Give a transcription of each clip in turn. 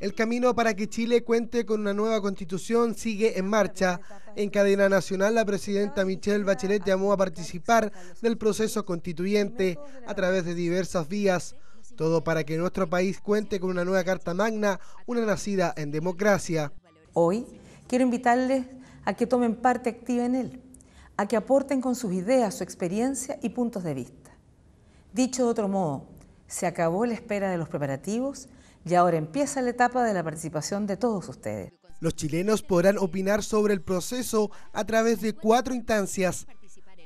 El camino para que Chile cuente con una nueva constitución sigue en marcha. En cadena nacional, la presidenta Michelle Bachelet llamó a participar del proceso constituyente a través de diversas vías. Todo para que nuestro país cuente con una nueva Carta Magna, una nacida en democracia. Hoy quiero invitarles a que tomen parte activa en él, a que aporten con sus ideas, su experiencia y puntos de vista. Dicho de otro modo, se acabó la espera de los preparativos y ahora empieza la etapa de la participación de todos ustedes. Los chilenos podrán opinar sobre el proceso a través de cuatro instancias.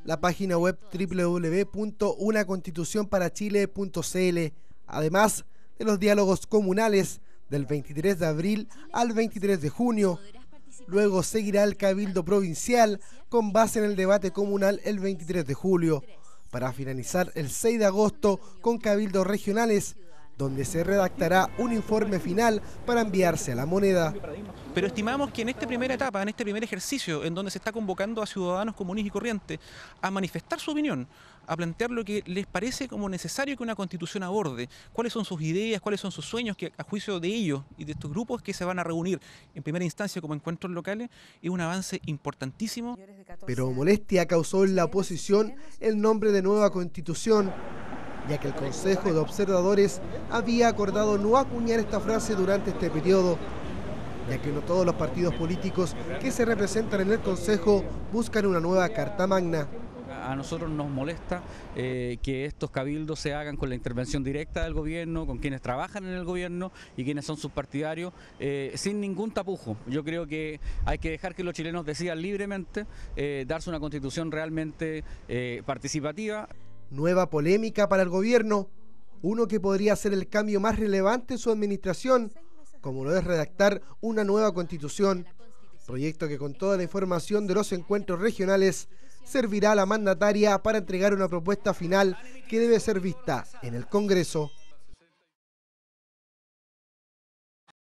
La página web www.unaconstitucionparachile.cl, además de los diálogos comunales del 23 de abril al 23 de junio. Luego seguirá el Cabildo Provincial con base en el debate comunal el 23 de julio, para finalizar el 6 de agosto con Cabildos Regionales donde se redactará un informe final para enviarse a la moneda. Pero estimamos que en esta primera etapa, en este primer ejercicio, en donde se está convocando a ciudadanos comunes y corrientes a manifestar su opinión, a plantear lo que les parece como necesario que una constitución aborde, cuáles son sus ideas, cuáles son sus sueños, que a juicio de ellos y de estos grupos que se van a reunir en primera instancia como encuentros locales, es un avance importantísimo. Pero molestia causó en la oposición el nombre de nueva constitución ya que el Consejo de Observadores había acordado no acuñar esta frase durante este periodo, ya que no todos los partidos políticos que se representan en el Consejo buscan una nueva Carta Magna a nosotros nos molesta eh, que estos cabildos se hagan con la intervención directa del gobierno, con quienes trabajan en el gobierno y quienes son sus partidarios, eh, sin ningún tapujo. Yo creo que hay que dejar que los chilenos decidan libremente, eh, darse una constitución realmente participativa. Nueva polémica para el gobierno, uno que podría ser el cambio más relevante en su administración, como lo es redactar una nueva constitución, proyecto que con toda la información de los encuentros regionales servirá a la mandataria para entregar una propuesta final que debe ser vista en el Congreso.